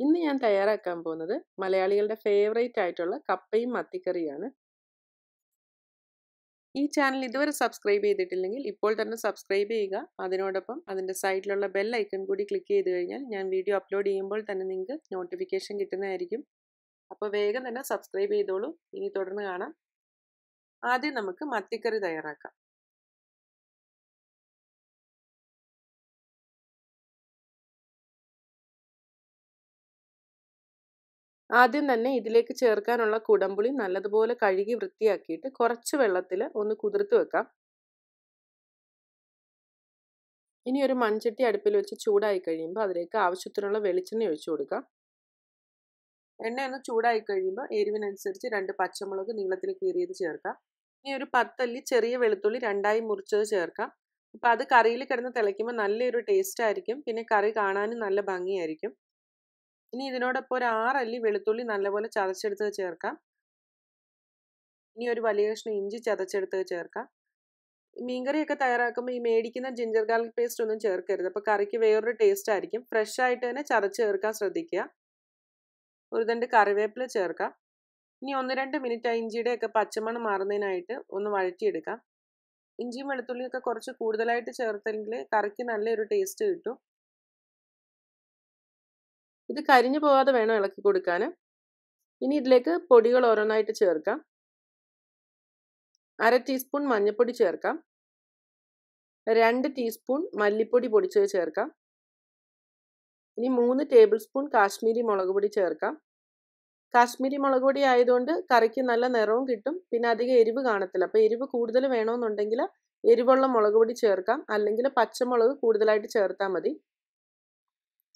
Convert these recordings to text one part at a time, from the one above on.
ഇന്ന് ഞാൻ തയ്യാറാക്കാൻ പോകുന്നത് മലയാളികളുടെ ഫേവറേറ്റ് ആയിട്ടുള്ള കപ്പയും മത്തിക്കറിയാണ് ഈ ചാനൽ ഇതുവരെ സബ്സ്ക്രൈബ് ചെയ്തിട്ടില്ലെങ്കിൽ ഇപ്പോൾ തന്നെ സബ്സ്ക്രൈബ് ചെയ്യുക അതിനോടൊപ്പം അതിൻ്റെ സൈഡിലുള്ള ബെൽ ഐക്കൺ കൂടി ക്ലിക്ക് ചെയ്ത് കഴിഞ്ഞാൽ ഞാൻ വീഡിയോ അപ്ലോഡ് ചെയ്യുമ്പോൾ തന്നെ നിങ്ങൾക്ക് നോട്ടിഫിക്കേഷൻ കിട്ടുന്നതായിരിക്കും അപ്പോൾ വേഗം തന്നെ സബ്സ്ക്രൈബ് ചെയ്തോളൂ ഇനി തുടർന്ന് കാണാം ആദ്യം നമുക്ക് മത്തിക്കറി തയ്യാറാക്കാം ആദ്യം തന്നെ ഇതിലേക്ക് ചേർക്കാനുള്ള കുടംപുളി നല്ലതുപോലെ കഴുകി വൃത്തിയാക്കിയിട്ട് കുറച്ച് വെള്ളത്തിൽ ഒന്ന് കുതിർത്ത് വെക്കാം ഇനി ഒരു മൺചട്ടി അടുപ്പിൽ വെച്ച് ചൂടായി കഴിയുമ്പോൾ അതിലേക്ക് ആവശ്യത്തിനുള്ള വെളിച്ചെണ്ണ ഒഴിച്ചു കൊടുക്കാം എണ്ണ ഒന്ന് ചൂടായി കഴിയുമ്പോൾ എരിവിനനുസരിച്ച് രണ്ട് പച്ചമുളക് നീളത്തിൽ കീറിയത് ചേർക്കാം ഇനി ഒരു പത്തല്ലി ചെറിയ വെളുത്തുള്ളി രണ്ടായി മുറിച്ചത് ചേർക്കാം അപ്പോൾ അത് കറിയിൽ കിടന്ന് തിളയ്ക്കുമ്പോൾ നല്ലൊരു ടേസ്റ്റ് ആയിരിക്കും പിന്നെ കറി കാണാനും നല്ല ഭംഗിയായിരിക്കും ഇനി ഇതിനോടൊപ്പം ഒരു ആറല്ലി വെളുത്തുള്ളി നല്ലപോലെ ചതച്ചെടുത്ത് ചേർക്കാം ഇനി ഒരു വലിയ കഷ്ണം ഇഞ്ചി ചതച്ചെടുത്ത് ചേർക്കാം മീൻകറിയൊക്കെ തയ്യാറാക്കുമ്പോൾ ഈ മേടിക്കുന്ന ജിഞ്ചർ ഗാർലിക് പേസ്റ്റ് ഒന്നും ചേർക്കരുത് അപ്പോൾ കറിക്ക് വേറൊരു ടേസ്റ്റ് ആയിരിക്കും ഫ്രഷ് ആയിട്ട് തന്നെ ചതച്ച് ചേർക്കാൻ ശ്രദ്ധിക്കുക ഒരു രണ്ട് കറിവേപ്പില ചേർക്കാം ഇനി ഒന്ന് രണ്ട് മിനിറ്റ് ആ ഇഞ്ചിയുടെയൊക്കെ പച്ചമണം മാറുന്നതിനായിട്ട് ഒന്ന് വഴറ്റിയെടുക്കാം ഇഞ്ചിയും വെളുത്തുള്ളിയൊക്കെ കുറച്ച് കൂടുതലായിട്ട് ചേർത്തെങ്കിൽ കറിക്ക് നല്ലൊരു ടേസ്റ്റ് കിട്ടും ഇത് കരിഞ്ഞു പോകാതെ വേണം ഇളക്കി കൊടുക്കാൻ ഇനി ഇതിലേക്ക് പൊടികൾ ഓരോന്നായിട്ട് ചേർക്കാം അര ടീസ്പൂൺ മഞ്ഞൾപ്പൊടി ചേർക്കാം രണ്ട് ടീസ്പൂൺ മല്ലിപ്പൊടി പൊടിച്ചത് ചേർക്കാം ഇനി മൂന്ന് ടേബിൾ സ്പൂൺ കാശ്മീരി മുളക് പൊടി ചേർക്കാം കാശ്മീരി മുളക് പൊടി ആയതുകൊണ്ട് കറിക്ക് നല്ല നിറവും കിട്ടും പിന്നെ അധികം എരിവ് കാണത്തില്ല അപ്പോൾ എരിവ് കൂടുതൽ വേണമെന്നുണ്ടെങ്കിൽ എരിവുള്ള മുളക് പൊടി ചേർക്കാം അല്ലെങ്കിൽ പച്ചമുളക് കൂടുതലായിട്ട് ചേർത്താൽ മതി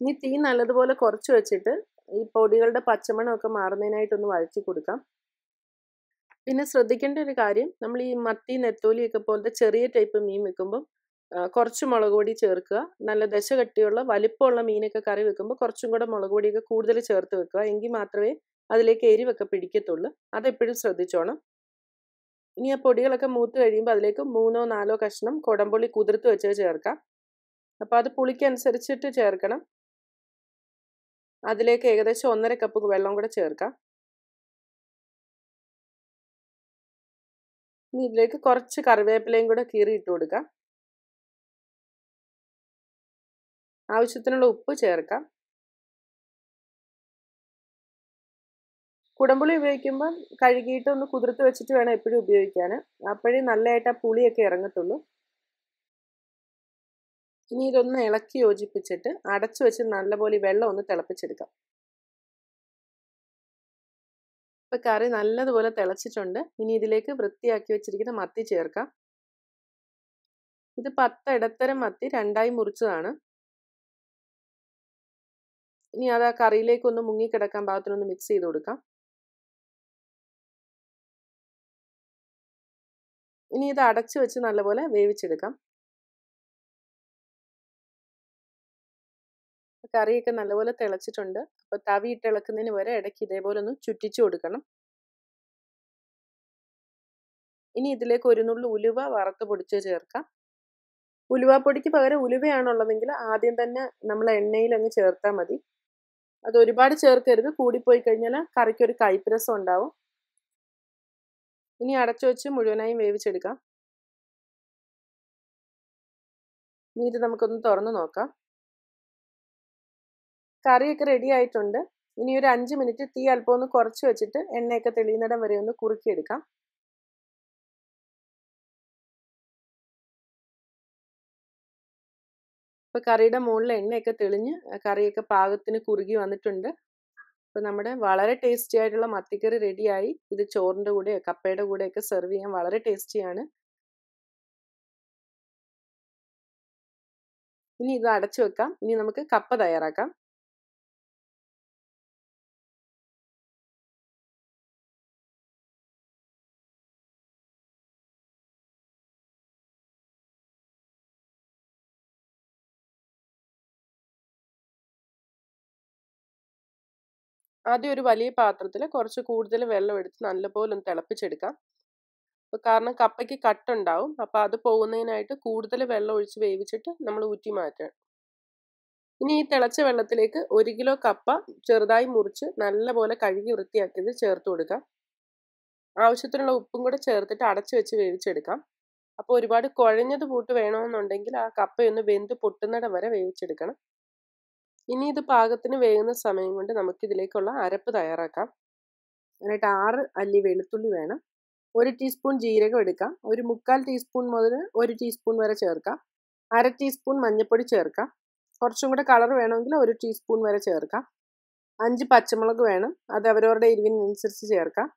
ഇനി തീ നല്ലതുപോലെ കുറച്ച് വെച്ചിട്ട് ഈ പൊടികളുടെ പച്ചമണമൊക്കെ മാറുന്നതിനായിട്ടൊന്ന് വഴച്ചു കൊടുക്കാം പിന്നെ ശ്രദ്ധിക്കേണ്ട ഒരു കാര്യം നമ്മൾ ഈ മത്തി നെത്തോലിയൊക്കെ പോലത്തെ ചെറിയ ടൈപ്പ് മീൻ വെക്കുമ്പം കുറച്ച് മുളക് പൊടി ചേർക്കുക നല്ല ദശ കട്ടിയുള്ള വലിപ്പമുള്ള മീനൊക്കെ കറി വെക്കുമ്പോൾ കുറച്ചും കൂടെ മുളക് പൊടിയൊക്കെ കൂടുതൽ ചേർത്ത് വെക്കുക എങ്കിൽ മാത്രമേ അതിലേക്ക് എരിവൊക്കെ പിടിക്കത്തുള്ളൂ അതെപ്പോഴും ശ്രദ്ധിച്ചോണം ഇനി ആ പൊടികളൊക്കെ മൂത്ത് കഴിയുമ്പോൾ അതിലേക്ക് മൂന്നോ നാലോ കഷ്ണം കുടംപുളി കുതിർത്ത് വെച്ചത് ചേർക്കാം അപ്പോൾ അത് പുളിക്കനുസരിച്ചിട്ട് ചേർക്കണം അതിലേക്ക് ഏകദേശം ഒന്നര കപ്പ് വെള്ളം കൂടെ ചേർക്കാം ഇനി ഇതിലേക്ക് കുറച്ച് കറിവേപ്പിലയും കൂടെ കീറി ഇട്ട് കൊടുക്കാം ആവശ്യത്തിനുള്ള ഉപ്പ് ചേർക്കാം കുടംപുളി ഉപയോഗിക്കുമ്പോൾ കഴുകിയിട്ട് ഒന്ന് കുതിർത്ത് വെച്ചിട്ട് വേണം എപ്പോഴും ഉപയോഗിക്കാൻ അപ്പോഴേ നല്ലതായിട്ട് ആ പുളിയൊക്കെ ഇറങ്ങത്തുള്ളൂ ഇനി ഇതൊന്ന് ഇളക്കി യോജിപ്പിച്ചിട്ട് അടച്ചു വെച്ച് നല്ലപോലെ വെള്ളം ഒന്ന് തിളപ്പിച്ചെടുക്കാം ഇപ്പം കറി നല്ലതുപോലെ തിളച്ചിട്ടുണ്ട് ഇനി ഇതിലേക്ക് വൃത്തിയാക്കി വെച്ചിരിക്കുന്ന മത്തി ചേർക്കാം ഇത് പത്ത് ഇടത്തരം മത്തി രണ്ടായി മുറിച്ചതാണ് ഇനി അത് ആ കറിയിലേക്കൊന്ന് മുങ്ങിക്കിടക്കാൻ പാകത്തിനൊന്ന് മിക്സ് ചെയ്ത് കൊടുക്കാം ഇനി ഇത് അടച്ചു വെച്ച് നല്ലപോലെ വേവിച്ചെടുക്കാം കറിയൊക്കെ നല്ലപോലെ തിളച്ചിട്ടുണ്ട് അപ്പോൾ തവി ഇട്ടിളക്കുന്നതിന് വരെ ഇടയ്ക്ക് ഇതേപോലെ ഒന്ന് ചുറ്റിച്ചു കൊടുക്കണം ഇനി ഇതിലേക്ക് ഒരു നുള്ളു ഉലുവ വറുത്ത് പൊടിച്ച് ചേർക്കാം ഉലുവാപ്പൊടിക്ക് പകരം ഉലുവയാണുള്ളതെങ്കിൽ ആദ്യം തന്നെ നമ്മൾ എണ്ണയിൽ അങ്ങ് ചേർത്താൽ മതി അത് ഒരുപാട് ചേർക്കരുത് കൂടിപ്പോയി കഴിഞ്ഞാൽ കറിക്കൊരു കൈപ്രസം ഉണ്ടാവും ഇനി അടച്ചു വെച്ച് മുഴുവനായും വേവിച്ചെടുക്കാം ഇനി ഇത് നമുക്കൊന്ന് തുറന്നു നോക്കാം കറിയൊക്കെ റെഡി ആയിട്ടുണ്ട് ഇനി ഒരു അഞ്ച് മിനിറ്റ് തീ അല്പം ഒന്ന് കുറച്ച് വെച്ചിട്ട് എണ്ണയൊക്കെ തെളിയുന്നിടം വരെ ഒന്ന് കുറുക്കിയെടുക്കാം ഇപ്പൊ കറിയുടെ മുകളിൽ എണ്ണയൊക്കെ തെളിഞ്ഞ് കറിയൊക്കെ പാകത്തിന് കുറുകി വന്നിട്ടുണ്ട് ഇപ്പം നമ്മുടെ വളരെ ടേസ്റ്റി ആയിട്ടുള്ള മത്തിക്കറി റെഡിയായി ഇത് ചോറിന്റെ കൂടെ കപ്പയുടെ കൂടെയൊക്കെ സെർവ് ചെയ്യാൻ വളരെ ടേസ്റ്റിയാണ് ഇനി ഇത് അടച്ചു വെക്കാം ഇനി നമുക്ക് കപ്പ തയ്യാറാക്കാം ആദ്യം ഒരു വലിയ പാത്രത്തിൽ കുറച്ച് കൂടുതൽ വെള്ളം എടുത്ത് നല്ലപോലെ ഒന്ന് തിളപ്പിച്ചെടുക്കാം കാരണം കപ്പയ്ക്ക് കട്ടുണ്ടാവും അപ്പോൾ അത് പോകുന്നതിനായിട്ട് കൂടുതൽ വെള്ളം ഒഴിച്ച് വേവിച്ചിട്ട് നമ്മൾ ഊറ്റി മാറ്റാം ഇനി ഈ തിളച്ച വെള്ളത്തിലേക്ക് ഒരു കിലോ കപ്പ ചെറുതായി മുറിച്ച് നല്ലപോലെ കഴുകി വൃത്തിയാക്കിയത് ചേർത്ത് കൊടുക്കാം ആവശ്യത്തിനുള്ള ഉപ്പും കൂടെ ചേർത്തിട്ട് അടച്ച് വെച്ച് വേവിച്ചെടുക്കാം അപ്പോൾ ഒരുപാട് കുഴഞ്ഞത് പൂട്ട് വേണമെന്നുണ്ടെങ്കിൽ ആ കപ്പയൊന്ന് വെന്ത് പൊട്ടുന്നിടം വരെ വേവിച്ചെടുക്കണം ഇനി ഇത് പാകത്തിന് വേകുന്ന സമയം കൊണ്ട് ഇതിലേക്കുള്ള അരപ്പ് തയ്യാറാക്കാം അതിനായിട്ട് ആറ് അല്ലി വെളുത്തുള്ളി വേണം ഒരു ടീസ്പൂൺ ജീരകം എടുക്കാം ഒരു മുക്കാൽ ടീസ്പൂൺ മുതൽ ഒരു ടീസ്പൂൺ വരെ ചേർക്കാം അര ടീസ്പൂൺ മഞ്ഞൾപ്പൊടി ചേർക്കാം കുറച്ചും കൂടെ കളർ വേണമെങ്കിൽ ഒരു ടീസ്പൂൺ വരെ ചേർക്കാം അഞ്ച് പച്ചമുളക് വേണം അത് അവരവരുടെ ഇരിവിനനുസരിച്ച് ചേർക്കാം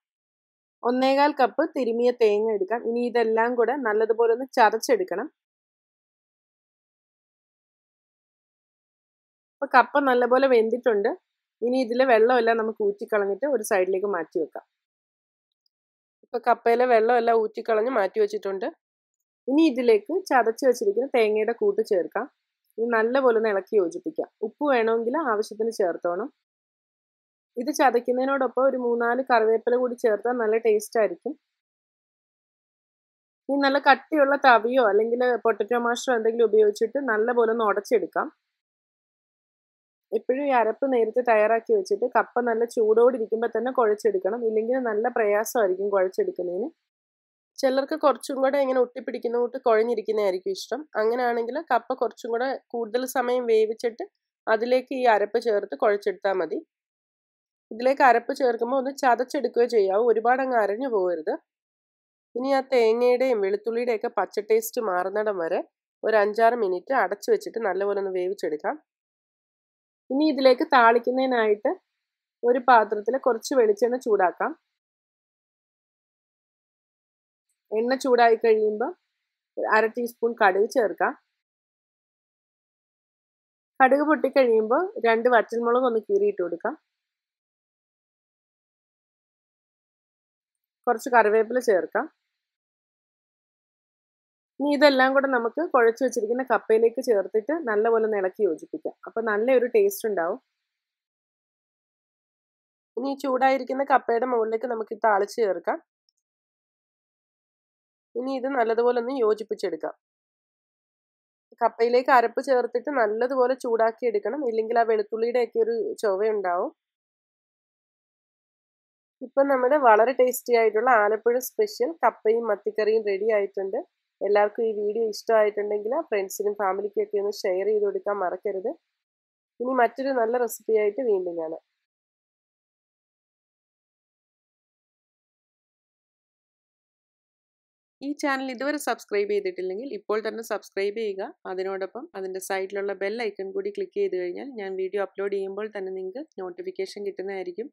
ഒന്നേകാൽ കപ്പ് തിരുമിയ തേങ്ങ എടുക്കാം ഇനി ഇതെല്ലാം കൂടെ നല്ലതുപോലെ ഒന്ന് ചതച്ചെടുക്കണം അപ്പോൾ കപ്പ നല്ലപോലെ വെന്തിട്ടുണ്ട് ഇനി ഇതിലെ വെള്ളമെല്ലാം നമുക്ക് ഊറ്റിക്കളഞ്ഞിട്ട് ഒരു സൈഡിലേക്ക് മാറ്റി വെക്കാം ഇപ്പോൾ കപ്പയിലെ വെള്ളമെല്ലാം ഊറ്റിക്കളഞ്ഞ് മാറ്റി വെച്ചിട്ടുണ്ട് ഇനി ഇതിലേക്ക് ചതച്ച് വെച്ചിരിക്കുന്ന തേങ്ങയുടെ കൂട്ട് ചേർക്കാം ഇത് നല്ലപോലെ ഒന്ന് ഇളക്കി യോജിപ്പിക്കാം ഉപ്പ് വേണമെങ്കിൽ ആവശ്യത്തിന് ചേർത്തോണം ഇത് ചതയ്ക്കുന്നതിനോടൊപ്പം ഒരു മൂന്നാല് കറിവേപ്പില കൂടി ചേർത്താൽ നല്ല ടേസ്റ്റ് ആയിരിക്കും ഇനി നല്ല കട്ടിയുള്ള തവിയോ അല്ലെങ്കിൽ പൊട്ടറ്റോ മാഷോ എന്തെങ്കിലും ഉപയോഗിച്ചിട്ട് നല്ലപോലെ ഒന്ന് ഉടച്ചെടുക്കാം എപ്പോഴും ഈ അരപ്പ് നേരത്തെ തയ്യാറാക്കി വെച്ചിട്ട് കപ്പ നല്ല ചൂടോടിരിക്കുമ്പോൾ തന്നെ കുഴച്ചെടുക്കണം ഇല്ലെങ്കിൽ നല്ല പ്രയാസമായിരിക്കും കുഴച്ചെടുക്കുന്നതിന് ചിലർക്ക് കുറച്ചും കൂടെ ഇങ്ങനെ ഒട്ടിപ്പിടിക്കുന്ന കൂട്ട് കുഴഞ്ഞിരിക്കുന്നതായിരിക്കും ഇഷ്ടം അങ്ങനെയാണെങ്കിൽ കപ്പ കുറച്ചും കൂടെ കൂടുതൽ സമയം വേവിച്ചിട്ട് അതിലേക്ക് ഈ അരപ്പ് ചേർത്ത് കുഴച്ചെടുത്താൽ മതി ഇതിലേക്ക് അരപ്പ് ചേർക്കുമ്പോൾ ഒന്ന് ചതച്ചെടുക്കുകയോ ചെയ്യാവും ഒരുപാട് അങ്ങ് അരഞ്ഞു പോകരുത് ഇനി ആ തേങ്ങയുടെയും വെളുത്തുള്ളിയുടെയൊക്കെ പച്ച ടേസ്റ്റ് മാറുന്നിടം വരെ ഒരു അഞ്ചാറ് മിനിറ്റ് അടച്ചു വെച്ചിട്ട് നല്ലപോലെ ഒന്ന് വേവിച്ചെടുക്കാം ഇനി ഇതിലേക്ക് താളിക്കുന്നതിനായിട്ട് ഒരു പാത്രത്തിൽ കുറച്ച് വെളിച്ചെണ്ണ ചൂടാക്കാം എണ്ണ ചൂടായി കഴിയുമ്പോൾ അര ടീസ്പൂൺ കടുക് ചേർക്കാം കടുക് പൊട്ടിക്കഴിയുമ്പോൾ രണ്ട് വറ്റൽമുളക് ഒന്ന് കീറിയിട്ട് കൊടുക്കാം കുറച്ച് കറിവേപ്പില ചേർക്കാം ഇനി ഇതെല്ലാം കൂടെ നമുക്ക് കുഴച്ച് വെച്ചിരിക്കുന്ന കപ്പയിലേക്ക് ചേർത്തിട്ട് നല്ലപോലെ ഇളക്കി യോജിപ്പിക്കാം അപ്പോൾ നല്ലൊരു ടേസ്റ്റ് ഉണ്ടാവും ഇനി ചൂടായിരിക്കുന്ന കപ്പയുടെ മുകളിലേക്ക് നമുക്ക് ഇത് താളിച്ച് ചേർക്കാം ഇനി ഇത് നല്ലതുപോലെ ഒന്ന് യോജിപ്പിച്ചെടുക്കാം കപ്പയിലേക്ക് അരപ്പ് ചേർത്തിട്ട് നല്ലതുപോലെ ചൂടാക്കി എടുക്കണം ഇല്ലെങ്കിൽ ആ വെളുത്തുള്ളിയുടെ ഒക്കെ ഒരു ചൊവയുണ്ടാവും ഇപ്പം നമ്മുടെ വളരെ ടേസ്റ്റി ആയിട്ടുള്ള ആലപ്പുഴ സ്പെഷ്യൽ കപ്പയും മത്തിക്കറിയും റെഡി ആയിട്ടുണ്ട് എല്ലാവർക്കും ഈ വീഡിയോ ഇഷ്ടമായിട്ടുണ്ടെങ്കിൽ ഫ്രണ്ട്സിനും ഫാമിലിക്കൊക്കെ ഒന്ന് ഷെയർ ചെയ്ത് കൊടുക്കാൻ മറക്കരുത് ഇനി മറ്റൊരു നല്ല റെസിപ്പിയായിട്ട് വീണ്ടും ഞാൻ ഈ ചാനൽ ഇതുവരെ സബ്സ്ക്രൈബ് ചെയ്തിട്ടില്ലെങ്കിൽ ഇപ്പോൾ തന്നെ സബ്സ്ക്രൈബ് ചെയ്യുക അതിനോടൊപ്പം അതിൻ്റെ സൈഡിലുള്ള ബെൽ ഐക്കൺ കൂടി ക്ലിക്ക് ചെയ്ത് കഴിഞ്ഞാൽ ഞാൻ വീഡിയോ അപ്ലോഡ് ചെയ്യുമ്പോൾ തന്നെ നിങ്ങൾക്ക് നോട്ടിഫിക്കേഷൻ കിട്ടുന്നതായിരിക്കും